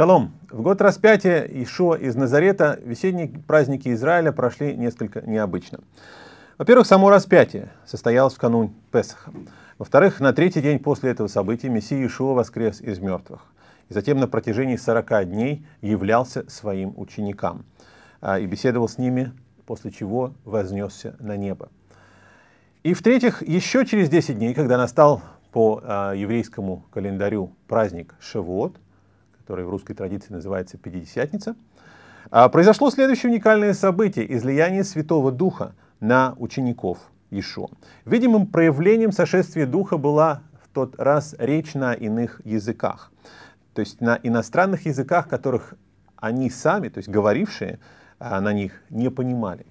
Шалом! В год распятия Ишуа из Назарета весенние праздники Израиля прошли несколько необычно. Во-первых, само распятие состоялось в канун Песаха. Во-вторых, на третий день после этого события Мессия Ишуа воскрес из мертвых. И затем на протяжении 40 дней являлся своим ученикам а, и беседовал с ними, после чего вознесся на небо. И в-третьих, еще через 10 дней, когда настал по а, еврейскому календарю праздник Шивот – которая в русской традиции называется Пятидесятница, а, произошло следующее уникальное событие – излияние Святого Духа на учеников Ишуа. Видимым проявлением сошествия Духа была в тот раз речь на иных языках, то есть на иностранных языках, которых они сами, то есть говорившие а, на них, не понимали.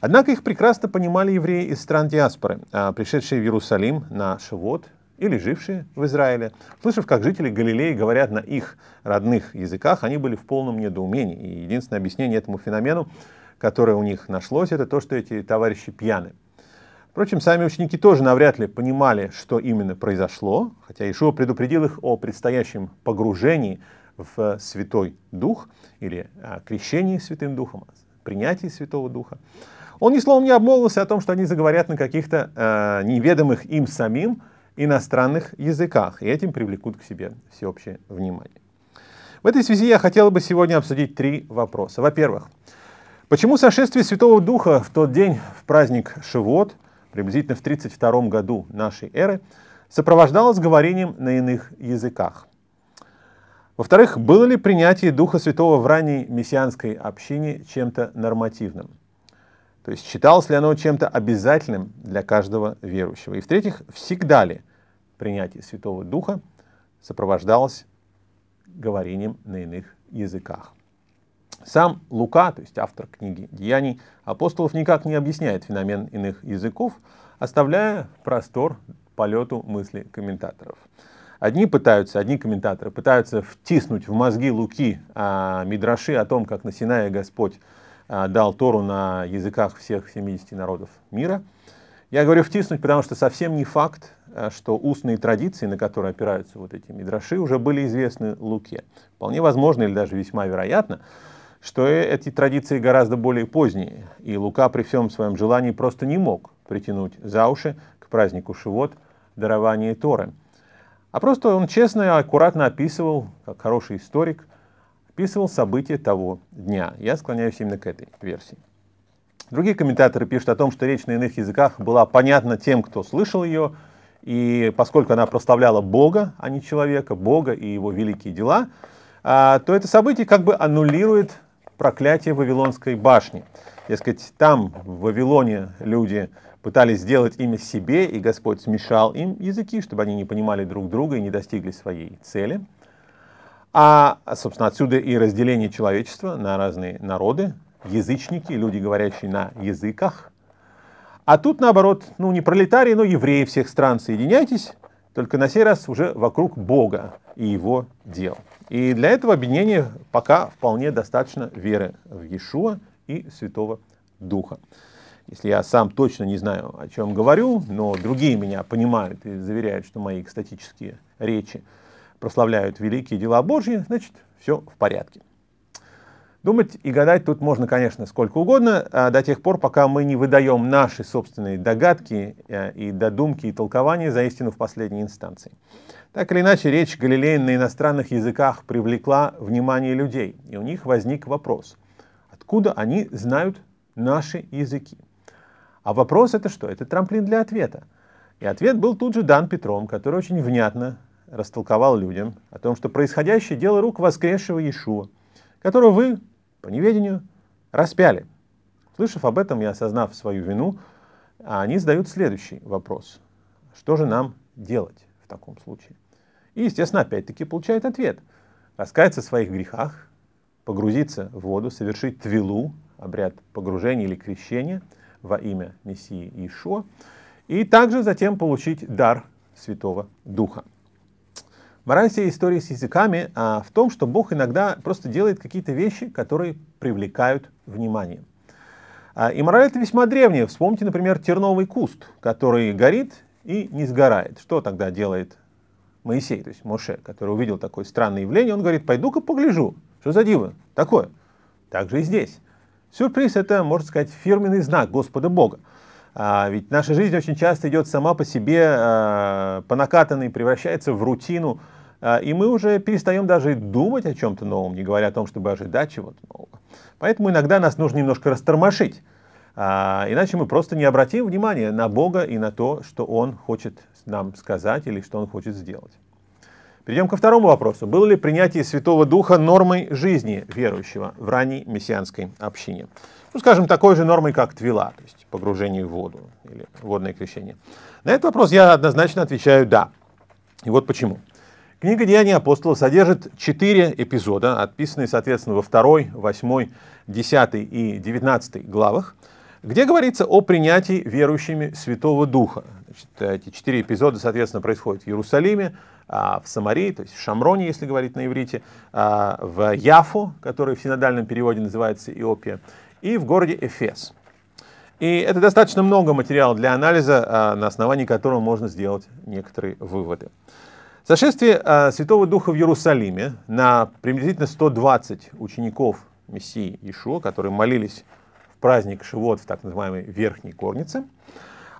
Однако их прекрасно понимали евреи из стран диаспоры, а, пришедшие в Иерусалим на Шивот, или жившие в Израиле, слышав, как жители Галилеи говорят на их родных языках, они были в полном недоумении. И единственное объяснение этому феномену, которое у них нашлось, это то, что эти товарищи пьяны. Впрочем, сами ученики тоже навряд ли понимали, что именно произошло, хотя Ишуа предупредил их о предстоящем погружении в Святой Дух или о крещении Святым Духом, принятии Святого Духа. Он ни словом не обмолвился о том, что они заговорят на каких-то э, неведомых им самим иностранных языках, и этим привлекут к себе всеобщее внимание. В этой связи я хотел бы сегодня обсудить три вопроса. Во-первых, почему сошествие Святого Духа в тот день, в праздник Шивот, приблизительно в 32 году нашей эры, сопровождалось говорением на иных языках? Во-вторых, было ли принятие Духа Святого в ранней мессианской общине чем-то нормативным? То есть считалось ли оно чем-то обязательным для каждого верующего. И в-третьих, всегда ли принятие Святого Духа сопровождалось говорением на иных языках. Сам Лука, то есть автор книги «Деяний апостолов», никак не объясняет феномен иных языков, оставляя простор полету мысли комментаторов. Одни пытаются, одни комментаторы пытаются втиснуть в мозги Луки а, мидраши о том, как на Синае Господь а, дал Тору на языках всех 70 народов мира. Я говорю втиснуть, потому что совсем не факт, а, что устные традиции, на которые опираются вот эти мидраши, уже были известны Луке. Вполне возможно или даже весьма вероятно, что э, эти традиции гораздо более поздние, и Лука при всем своем желании просто не мог притянуть за уши к празднику Шивот дарование Торы. А просто он честно и аккуратно описывал, как хороший историк, описывал события того дня. Я склоняюсь именно к этой версии. Другие комментаторы пишут о том, что речь на иных языках была понятна тем, кто слышал ее, и поскольку она прославляла Бога, а не человека, Бога и его великие дела, а, то это событие как бы аннулирует проклятие Вавилонской башни. Дескать, там, в Вавилоне, люди пытались сделать имя себе, и Господь смешал им языки, чтобы они не понимали друг друга и не достигли своей цели. А, собственно, отсюда и разделение человечества на разные народы, язычники, люди, говорящие на языках. А тут, наоборот, ну не пролетарии, но евреи всех стран соединяйтесь, только на сей раз уже вокруг Бога и его дел. И для этого объединения пока вполне достаточно веры в Иешуа и Святого Духа. Если я сам точно не знаю, о чем говорю, но другие меня понимают и заверяют, что мои экстатические речи – прославляют великие дела Божьи, значит, все в порядке. Думать и гадать тут можно, конечно, сколько угодно, а до тех пор, пока мы не выдаем наши собственные догадки э, и додумки и толкования за истину в последней инстанции. Так или иначе, речь Галилея на иностранных языках привлекла внимание людей, и у них возник вопрос, откуда они знают наши языки? А вопрос это что? Это трамплин для ответа. И ответ был тут же дан Петром, который очень внятно растолковал людям о том, что происходящее дело рук воскресшего Иешуа, которого вы, по неведению, распяли. Слышав об этом и осознав свою вину, а они задают следующий вопрос. Что же нам делать в таком случае? И, естественно, опять-таки получает ответ. Раскаяться в своих грехах, погрузиться в воду, совершить твилу, обряд погружения или крещения во имя Мессии Иешуа, и также затем получить дар Святого Духа. Мораль всей истории с языками а, в том, что Бог иногда просто делает какие-то вещи, которые привлекают внимание. А, и мораль это весьма древняя. Вспомните, например, терновый куст, который горит и не сгорает. Что тогда делает Моисей, то есть Моше, который увидел такое странное явление, он говорит, пойду-ка погляжу, что за диво такое. Так же и здесь. Сюрприз – это, можно сказать, фирменный знак Господа Бога – а, ведь наша жизнь очень часто идет сама по себе, а, по накатанной, превращается в рутину, а, и мы уже перестаем даже думать о чем-то новом, не говоря о том, чтобы ожидать чего-то нового. Поэтому иногда нас нужно немножко растормошить, а, иначе мы просто не обратим внимания на Бога и на то, что Он хочет нам сказать или что Он хочет сделать. Перейдем ко второму вопросу. Было ли принятие Святого Духа нормой жизни верующего в ранней мессианской общине? Ну, скажем, такой же нормой, как твила, то есть погружение в воду или водное крещение. На этот вопрос я однозначно отвечаю «да». И вот почему. Книга «Деяний апостолов» содержит четыре эпизода, отписанные, соответственно, во второй, восьмой, десятой и девятнадцатой главах, где говорится о принятии верующими Святого Духа, Значит, эти четыре эпизода, соответственно, происходят в Иерусалиме, а, в Самарии, то есть в Шамроне, если говорить на иврите, а, в Яфу, который в синодальном переводе называется Иопия, и в городе Эфес. И это достаточно много материала для анализа, а, на основании которого можно сделать некоторые выводы. Сошествие Святого Духа в Иерусалиме на приблизительно 120 учеников Мессии Ишуа, которые молились в праздник Шивот в так называемой Верхней Корнице –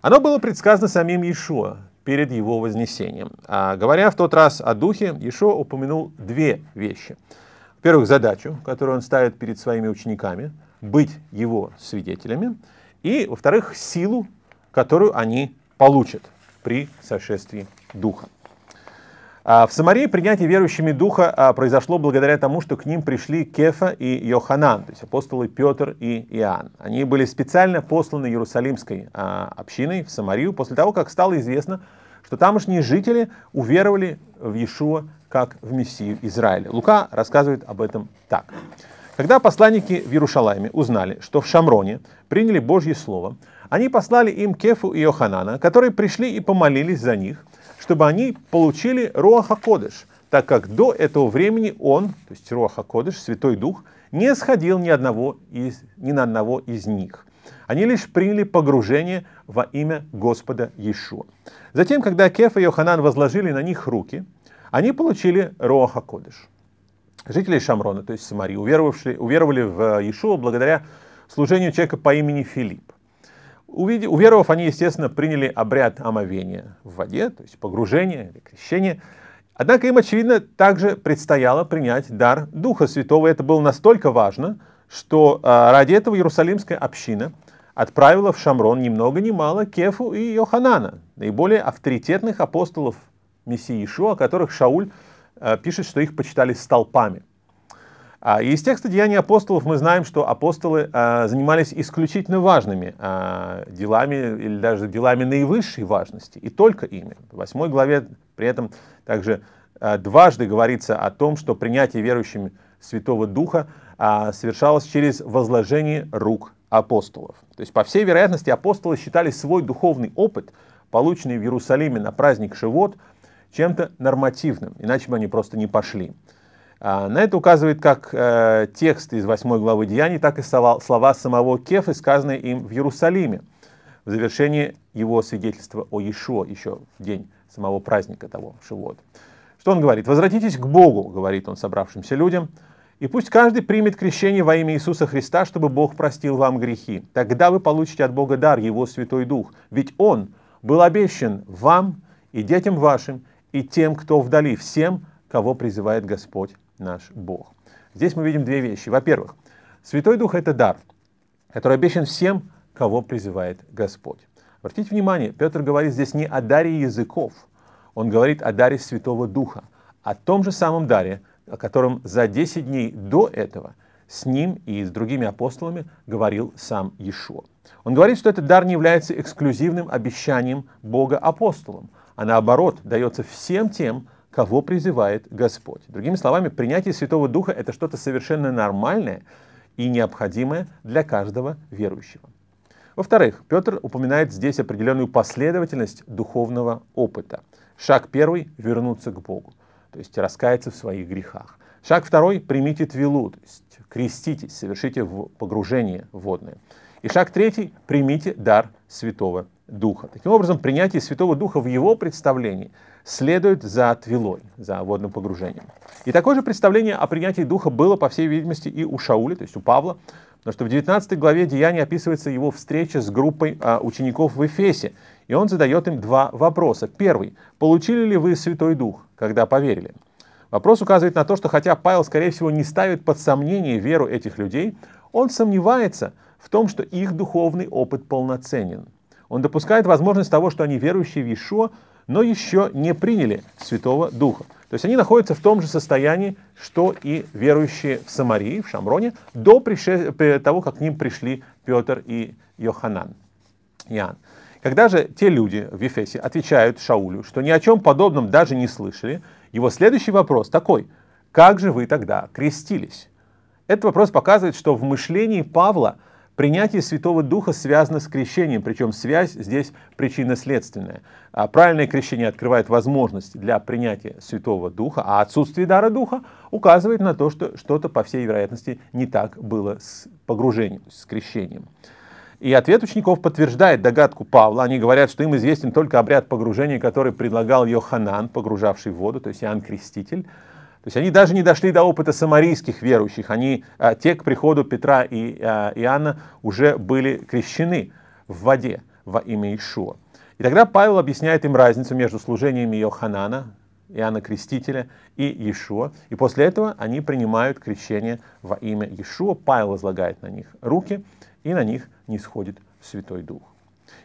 оно было предсказано самим Иешуа перед его вознесением. А говоря в тот раз о духе, Иешуа упомянул две вещи. Во-первых, задачу, которую он ставит перед своими учениками, быть его свидетелями, и, во-вторых, силу, которую они получат при сошествии духа. А, в Самарии принятие верующими духа а, произошло благодаря тому, что к ним пришли Кефа и Йоханан, то есть апостолы Петр и Иоанн. Они были специально посланы Иерусалимской а, общиной в Самарию после того, как стало известно, что тамошние жители уверовали в Иешуа как в Мессию Израиля. Лука рассказывает об этом так. Когда посланники в Иерушалайме узнали, что в Шамроне приняли Божье Слово, они послали им Кефу и Йоханана, которые пришли и помолились за них – чтобы они получили Руаха Кодыш, так как до этого времени он, то есть Руаха Кодыш, Святой Дух, не сходил ни, одного из, ни на одного из них. Они лишь приняли погружение во имя Господа Иешуа. Затем, когда Кефа и Йоханан возложили на них руки, они получили Роаха Кодыш. Жители Шамрона, то есть Самарии, уверовавшие, уверовали в Иешуа благодаря служению человека по имени Филипп. Уверовав, они, естественно, приняли обряд омовения в воде, то есть погружение или крещение. Однако им, очевидно, также предстояло принять дар Духа Святого. Это было настолько важно, что а, ради этого Иерусалимская община отправила в Шамрон ни много ни мало Кефу и Йоханана, наиболее авторитетных апостолов Мессии Ишуа, о которых Шауль а, пишет, что их почитали столпами – а, и из текста «Деяний апостолов» мы знаем, что апостолы а, занимались исключительно важными а, делами, или даже делами наивысшей важности, и только ими. В 8 главе при этом также дважды говорится о том, что принятие верующими Святого Духа совершалось через возложение рук апостолов. То есть, по всей вероятности, апостолы считали свой духовный опыт, полученный в Иерусалиме на праздник Шивот, чем-то нормативным, иначе бы они просто не пошли. А, на это указывает как э, текст из 8 главы Деяний, так и слова самого Кефы, сказанные им в Иерусалиме, в завершении его свидетельства о Иешуа, еще в день самого праздника того, Шивот. Что он говорит? «Возвратитесь к Богу», — говорит он собравшимся людям, «и пусть каждый примет крещение во имя Иисуса Христа, чтобы Бог простил вам грехи. Тогда вы получите от Бога дар, Его Святой Дух, ведь Он был обещан вам и детям вашим, и тем, кто вдали, всем, кого призывает Господь наш Бог. Здесь мы видим две вещи. Во-первых, Святой Дух – это дар, который обещан всем, кого призывает Господь. Обратите внимание, Петр говорит здесь не о даре языков, он говорит о даре Святого Духа, о том же самом даре, о котором за 10 дней до этого с ним и с другими апостолами говорил сам Иешуа. Он говорит, что этот дар не является эксклюзивным обещанием Бога апостолам, а наоборот дается всем тем, кого призывает Господь. Другими словами, принятие Святого Духа – это что-то совершенно нормальное и необходимое для каждого верующего. Во-вторых, Петр упоминает здесь определенную последовательность духовного опыта. Шаг первый – вернуться к Богу, то есть раскаяться в своих грехах. Шаг второй – примите твилу, то есть креститесь, совершите погружение водное. И шаг третий – примите дар Святого Духа. Таким образом, принятие Святого Духа в его представлении следует за отвелой, за водным погружением. И такое же представление о принятии Духа было, по всей видимости, и у Шауля, то есть у Павла, потому что в 19 главе Деяния описывается его встреча с группой а, учеников в Эфесе, и он задает им два вопроса. Первый. Получили ли вы Святой Дух, когда поверили? Вопрос указывает на то, что хотя Павел, скорее всего, не ставит под сомнение веру этих людей, он сомневается в том, что их духовный опыт полноценен. Он допускает возможность того, что они верующие в Иешуа, но еще не приняли Святого Духа. То есть они находятся в том же состоянии, что и верующие в Самарии, в Шамроне, до прише... того, как к ним пришли Петр и Йоханан, Иоанн. Когда же те люди в Ефесе отвечают Шаулю, что ни о чем подобном даже не слышали, его следующий вопрос такой, как же вы тогда крестились? Этот вопрос показывает, что в мышлении Павла – Принятие Святого Духа связано с крещением, причем связь здесь причинно-следственная. А Правильное крещение открывает возможность для принятия Святого Духа, а отсутствие дара Духа указывает на то, что что-то, по всей вероятности, не так было с погружением, с крещением. И ответ учеников подтверждает догадку Павла. Они говорят, что им известен только обряд погружения, который предлагал Йоханан, погружавший в воду, то есть Иоанн Креститель. То есть они даже не дошли до опыта самарийских верующих, они, а, те к приходу Петра и а, Иоанна уже были крещены в воде во имя Ишуа. И тогда Павел объясняет им разницу между служениями Иоханана, Иоанна Крестителя и Иешуа. И после этого они принимают крещение во имя Иешуа. Павел возлагает на них руки, и на них не сходит Святой Дух.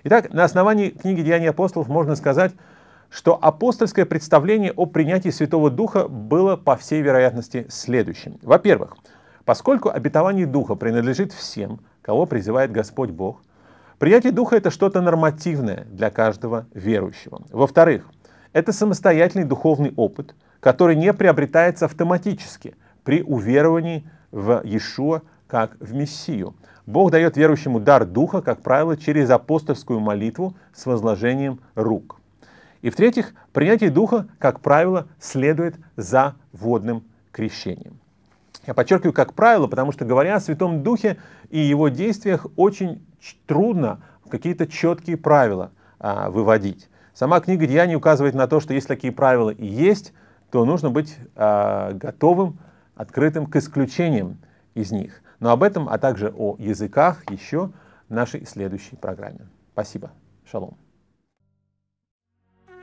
Итак, на основании книги «Деяния апостолов» можно сказать, что апостольское представление о принятии Святого Духа было, по всей вероятности, следующим. Во-первых, поскольку обетование Духа принадлежит всем, кого призывает Господь Бог, принятие Духа — это что-то нормативное для каждого верующего. Во-вторых, это самостоятельный духовный опыт, который не приобретается автоматически при уверовании в Иешуа как в Мессию. Бог дает верующему дар Духа, как правило, через апостольскую молитву с возложением рук. И в-третьих, принятие духа, как правило, следует за водным крещением. Я подчеркиваю, как правило, потому что говоря о Святом Духе и его действиях, очень трудно какие-то четкие правила а, выводить. Сама книга Деяний указывает на то, что если такие правила и есть, то нужно быть а, готовым, открытым к исключениям из них. Но об этом, а также о языках еще в нашей следующей программе. Спасибо. Шалом.